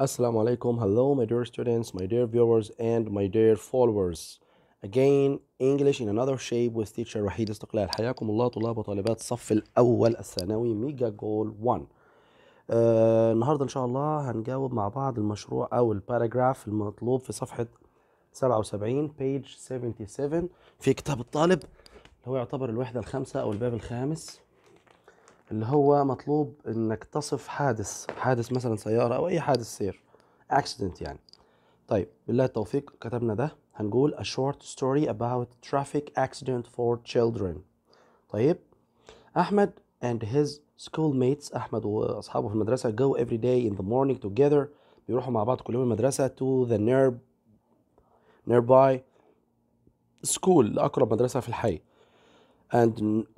السلام عليكم Hello, my dear students, my dear viewers, and my dear followers. Again, English in another shape with teacher وحيد استقلال. حياكم الله طلاب وطالبات الصف الأول الثانوي ميجا جول 1. آه النهارده إن شاء الله هنجاوب مع بعض المشروع أو الباراجراف المطلوب في صفحة 77 page 77 في كتاب الطالب اللي هو يعتبر الوحدة الخامسة أو الباب الخامس اللي هو مطلوب انك تصف حادث حادث مثلا سياره او اي حادث سير اكسيدنت يعني طيب بالله التوفيق كتبنا ده هنقول a short story about traffic accident for children طيب أحمد and his schoolmates أحمد وأصحابه في المدرسة go every day in the morning together بيروحوا مع بعض كل يوم المدرسة to the near nearby school لأقرب مدرسة في الحي and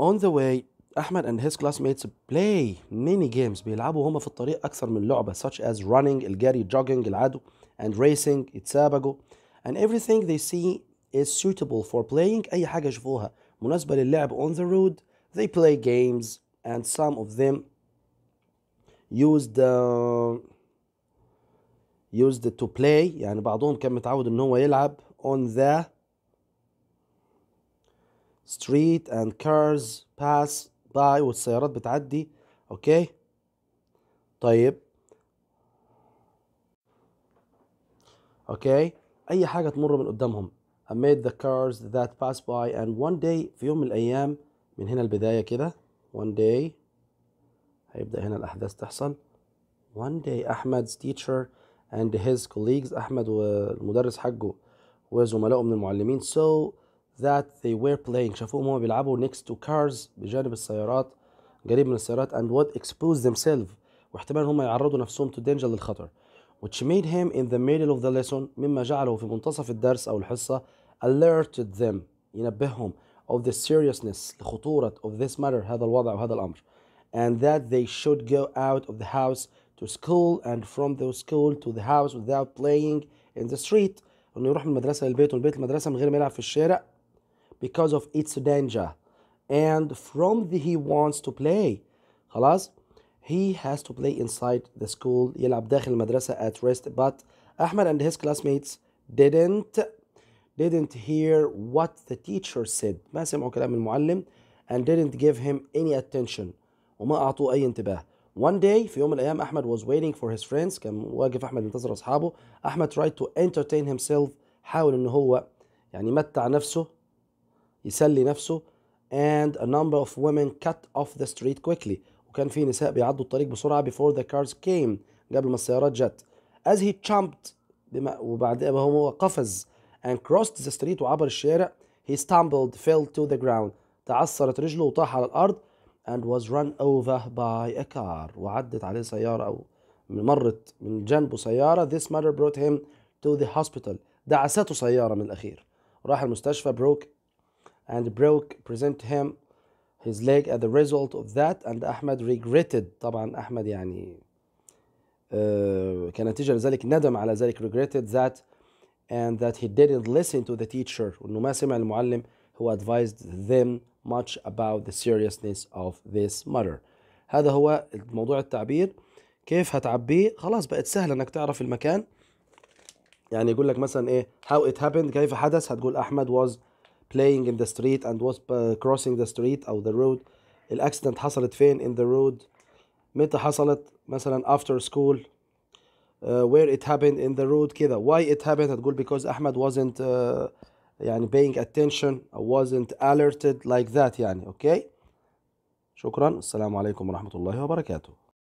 on the way أحمد and his classmates play many games بيلعبوا هما في الطريق أكثر من لعبة such as running الجري jogging العدو and racing يتسابقوا and everything they see is suitable for playing أي حاجة يشوفوها مناسبة للعب on the road they play games and some of them used uh, used to play يعني بعضهم كان متعود ان هو يلعب on the street and cars pass بتطلعي والسيارات بتعدي اوكي طيب اوكي اي حاجه تمر من قدامهم I made the cars that pass by and one day في يوم من الايام من هنا البدايه كده one day هيبدا هنا الاحداث تحصل one day احمد's teacher and his colleagues احمد والمدرس حقه وزملائه من المعلمين so that they were playing شافوهم هم بيلعبوا next to cars بجانب السيارات قريب من السيارات and what exposed themselves واحتمال هم يعرضوا نفسهم to danger للخطر which made him in the middle of the lesson مما جعله في منتصف الدرس أو الحصة alerted them ينبههم of the seriousness لخطورة of this matter هذا الوضع وهذا الأمر and that they should go out of the house to school and from the school to the house without playing in the street انه يروح من المدرسه للبيت والبيت المدرسه من غير ما يلعب في الشارع because of its danger and from the he wants to play خلاص he has to play inside the school يلعب داخل المدرسة at rest but Ahmed and his classmates didn't didn't hear what the teacher said ما سمعوا كلام المعلم and didn't give him any attention وما أعطوه أي انتباه One day في يوم من الأيام Ahmed was waiting for his friends كان واقف أحمد ينتظر أصحابه Ahmed tried to entertain himself حاول إن هو يعني متع نفسه يسلي نفسه and a number of women cut off the street quickly وكان في نساء بيعدوا الطريق بسرعة before the cars came قبل ما السيارات جت as he jumped بما وبعد هو قفز and crossed the street وعبر الشارع he stumbled fell to the ground تعثرت رجله وطاح على الأرض and was run over by a car وعدت عليه سيارة أو مرت من جنبه سيارة this matter brought him to the hospital دعسته سيارة من الأخير راح المستشفى broke and broke present him his leg as a result of that and Ahmed regretted طبعا أحمد يعني uh, كنتيجة لذلك ندم على ذلك regretted that and that he didn't listen to the teacher وإنه ما سمع المعلم who advised them much about the seriousness of this matter هذا هو موضوع التعبير كيف هتعبيه خلاص بقت سهل انك تعرف المكان يعني يقول لك مثلا ايه how it happened كيف حدث هتقول احمد was playing in the street and was uh, crossing the street أو the road الأكسيدنت حصلت فين in the road متى حصلت مثلا after school uh, where it happened in the road كده why it happened هتقول because أحمد wasn't uh, يعني paying attention was wasn't alerted like that يعني أوكي okay? شكرا السلام عليكم ورحمة الله وبركاته